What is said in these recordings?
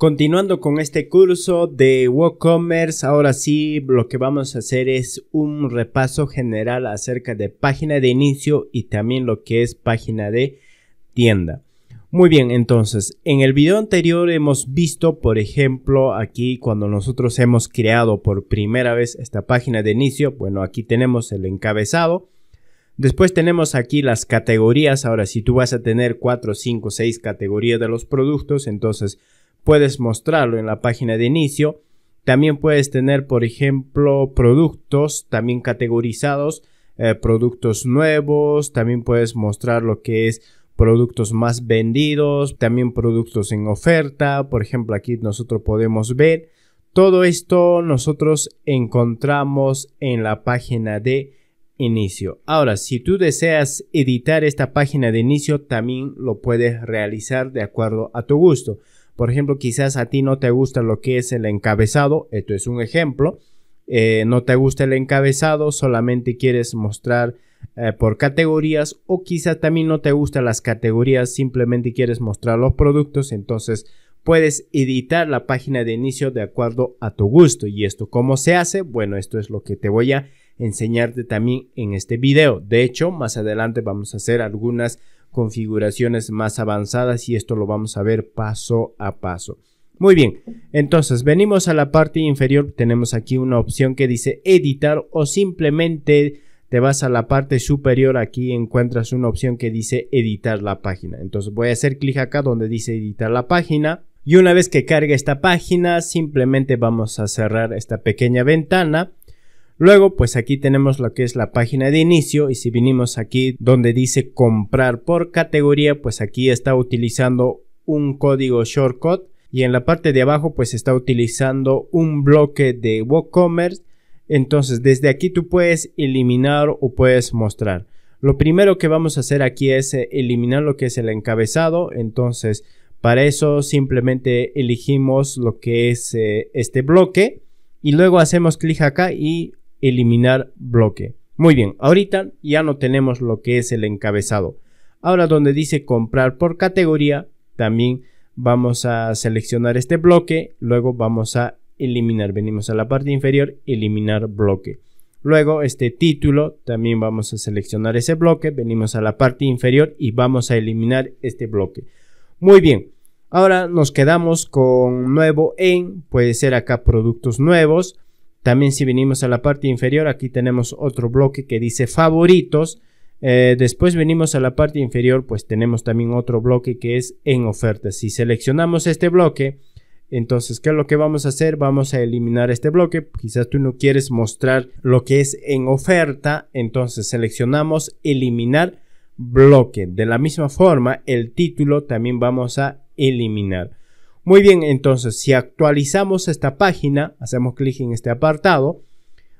Continuando con este curso de WooCommerce, ahora sí lo que vamos a hacer es un repaso general acerca de página de inicio y también lo que es página de tienda. Muy bien, entonces, en el video anterior hemos visto, por ejemplo, aquí cuando nosotros hemos creado por primera vez esta página de inicio, bueno, aquí tenemos el encabezado. Después tenemos aquí las categorías. Ahora, si tú vas a tener 4, 5, 6 categorías de los productos, entonces puedes mostrarlo en la página de inicio. También puedes tener, por ejemplo, productos también categorizados, eh, productos nuevos, también puedes mostrar lo que es productos más vendidos, también productos en oferta, por ejemplo, aquí nosotros podemos ver todo esto nosotros encontramos en la página de inicio. Ahora, si tú deseas editar esta página de inicio, también lo puedes realizar de acuerdo a tu gusto. Por ejemplo, quizás a ti no te gusta lo que es el encabezado, esto es un ejemplo. Eh, no te gusta el encabezado, solamente quieres mostrar eh, por categorías o quizás también no te gustan las categorías, simplemente quieres mostrar los productos, entonces puedes editar la página de inicio de acuerdo a tu gusto. ¿Y esto cómo se hace? Bueno, esto es lo que te voy a enseñarte también en este video. De hecho, más adelante vamos a hacer algunas configuraciones más avanzadas y esto lo vamos a ver paso a paso. Muy bien, entonces venimos a la parte inferior, tenemos aquí una opción que dice editar o simplemente te vas a la parte superior, aquí encuentras una opción que dice editar la página. Entonces voy a hacer clic acá donde dice editar la página. Y una vez que cargue esta página, simplemente vamos a cerrar esta pequeña ventana. Luego, pues aquí tenemos lo que es la página de inicio y si vinimos aquí donde dice comprar por categoría, pues aquí está utilizando un código shortcut y en la parte de abajo pues está utilizando un bloque de WooCommerce. Entonces, desde aquí tú puedes eliminar o puedes mostrar. Lo primero que vamos a hacer aquí es eh, eliminar lo que es el encabezado. Entonces, para eso simplemente elegimos lo que es eh, este bloque y luego hacemos clic acá y eliminar bloque. Muy bien, ahorita ya no tenemos lo que es el encabezado. Ahora donde dice comprar por categoría, también vamos a seleccionar este bloque, luego vamos a eliminar, venimos a la parte inferior, eliminar bloque. Luego este título, también vamos a seleccionar ese bloque, venimos a la parte inferior y vamos a eliminar este bloque. Muy bien, ahora nos quedamos con nuevo en, puede ser acá productos nuevos, también si venimos a la parte inferior, aquí tenemos otro bloque que dice favoritos. Eh, después venimos a la parte inferior, pues tenemos también otro bloque que es en ofertas. Si seleccionamos este bloque, entonces, ¿qué es lo que vamos a hacer? Vamos a eliminar este bloque. Quizás tú no quieres mostrar lo que es en oferta. Entonces, seleccionamos eliminar bloque. De la misma forma, el título también vamos a eliminar. Muy bien, entonces si actualizamos esta página, hacemos clic en este apartado,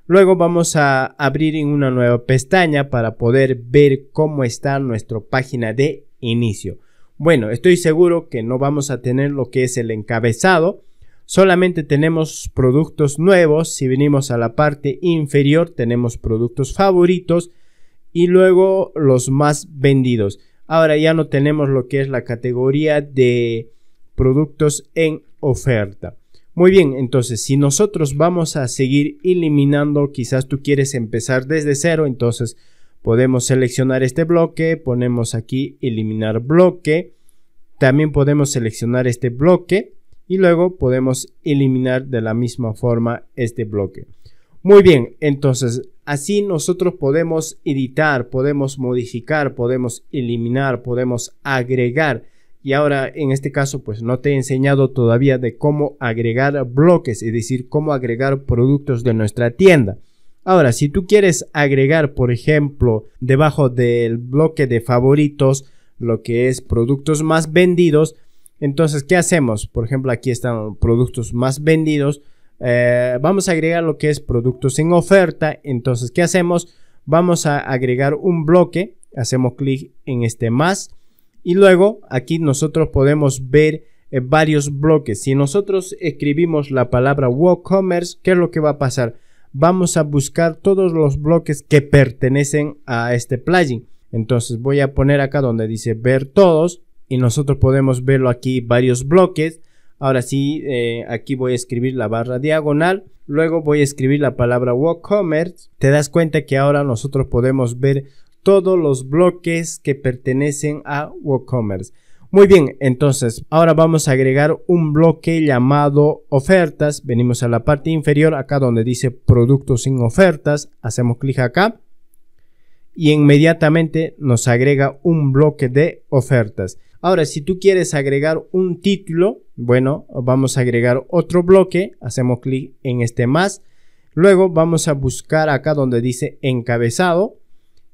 luego vamos a abrir en una nueva pestaña para poder ver cómo está nuestra página de inicio. Bueno, estoy seguro que no vamos a tener lo que es el encabezado, solamente tenemos productos nuevos, si venimos a la parte inferior tenemos productos favoritos y luego los más vendidos. Ahora ya no tenemos lo que es la categoría de productos en oferta. Muy bien, entonces si nosotros vamos a seguir eliminando, quizás tú quieres empezar desde cero, entonces podemos seleccionar este bloque, ponemos aquí eliminar bloque, también podemos seleccionar este bloque y luego podemos eliminar de la misma forma este bloque. Muy bien, entonces así nosotros podemos editar, podemos modificar, podemos eliminar, podemos agregar y ahora, en este caso, pues no te he enseñado todavía de cómo agregar bloques, es decir, cómo agregar productos de nuestra tienda. Ahora, si tú quieres agregar, por ejemplo, debajo del bloque de favoritos, lo que es productos más vendidos, entonces, ¿qué hacemos? Por ejemplo, aquí están productos más vendidos. Eh, vamos a agregar lo que es productos en oferta. Entonces, ¿qué hacemos? Vamos a agregar un bloque. Hacemos clic en este más y luego aquí nosotros podemos ver eh, varios bloques. Si nosotros escribimos la palabra WooCommerce, ¿qué es lo que va a pasar? Vamos a buscar todos los bloques que pertenecen a este plugin. Entonces voy a poner acá donde dice ver todos y nosotros podemos verlo aquí varios bloques. Ahora sí, eh, aquí voy a escribir la barra diagonal. Luego voy a escribir la palabra WooCommerce. Te das cuenta que ahora nosotros podemos ver todos los bloques que pertenecen a WooCommerce. Muy bien, entonces ahora vamos a agregar un bloque llamado ofertas. Venimos a la parte inferior, acá donde dice productos sin ofertas. Hacemos clic acá y inmediatamente nos agrega un bloque de ofertas. Ahora, si tú quieres agregar un título, bueno, vamos a agregar otro bloque. Hacemos clic en este más. Luego vamos a buscar acá donde dice encabezado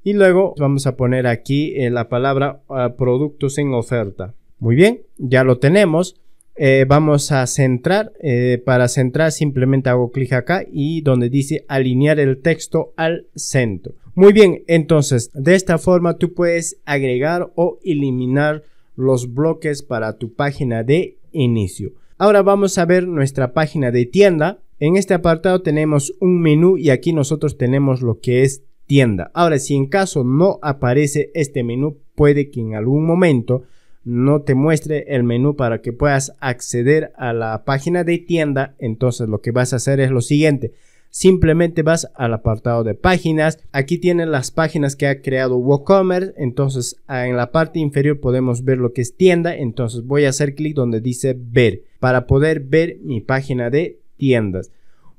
y luego vamos a poner aquí eh, la palabra ah, productos en oferta. Muy bien, ya lo tenemos. Eh, vamos a centrar. Eh, para centrar simplemente hago clic acá y donde dice alinear el texto al centro. Muy bien, entonces de esta forma tú puedes agregar o eliminar los bloques para tu página de inicio. Ahora vamos a ver nuestra página de tienda. En este apartado tenemos un menú y aquí nosotros tenemos lo que es tienda. Ahora, si en caso no aparece este menú, puede que en algún momento no te muestre el menú para que puedas acceder a la página de tienda, entonces lo que vas a hacer es lo siguiente. Simplemente vas al apartado de páginas. Aquí tienen las páginas que ha creado WooCommerce. Entonces en la parte inferior podemos ver lo que es tienda. Entonces voy a hacer clic donde dice ver para poder ver mi página de tiendas.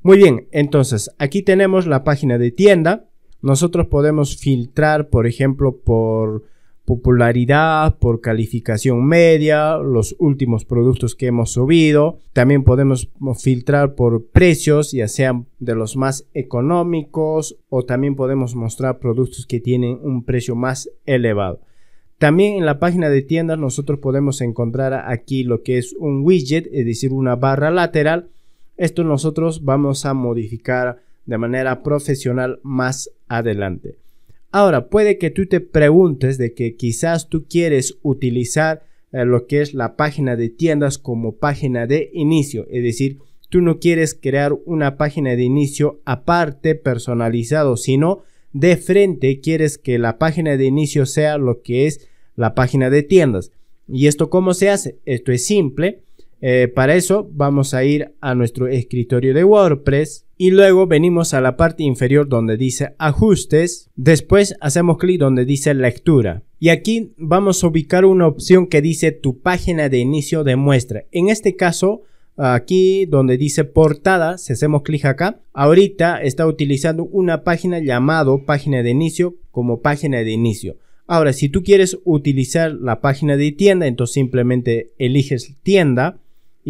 Muy bien, entonces aquí tenemos la página de tienda. Nosotros podemos filtrar, por ejemplo, por popularidad, por calificación media, los últimos productos que hemos subido. También podemos filtrar por precios, ya sean de los más económicos o también podemos mostrar productos que tienen un precio más elevado. También en la página de tiendas nosotros podemos encontrar aquí lo que es un widget, es decir, una barra lateral. Esto nosotros vamos a modificar de manera profesional más adelante. Ahora, puede que tú te preguntes de que quizás tú quieres utilizar eh, lo que es la página de tiendas como página de inicio, es decir, tú no quieres crear una página de inicio aparte personalizado, sino de frente quieres que la página de inicio sea lo que es la página de tiendas. ¿Y esto cómo se hace? Esto es simple. Eh, para eso vamos a ir a nuestro escritorio de WordPress y luego venimos a la parte inferior donde dice ajustes. Después hacemos clic donde dice lectura. Y aquí vamos a ubicar una opción que dice tu página de inicio de muestra. En este caso aquí donde dice portada, si hacemos clic acá, ahorita está utilizando una página llamado página de inicio como página de inicio. Ahora, si tú quieres utilizar la página de tienda, entonces simplemente eliges tienda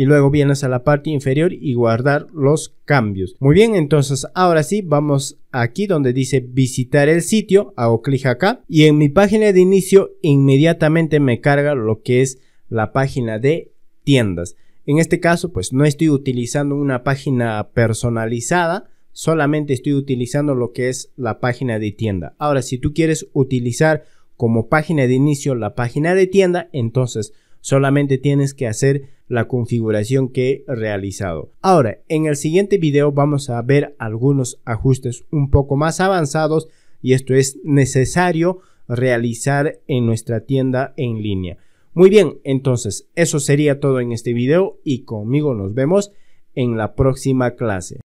y luego vienes a la parte inferior y guardar los cambios. Muy bien, entonces ahora sí vamos aquí donde dice visitar el sitio, hago clic acá y en mi página de inicio inmediatamente me carga lo que es la página de tiendas. En este caso pues no estoy utilizando una página personalizada, solamente estoy utilizando lo que es la página de tienda. Ahora si tú quieres utilizar como página de inicio la página de tienda, entonces solamente tienes que hacer la configuración que he realizado. Ahora, en el siguiente video vamos a ver algunos ajustes un poco más avanzados y esto es necesario realizar en nuestra tienda en línea. Muy bien, entonces eso sería todo en este video y conmigo nos vemos en la próxima clase.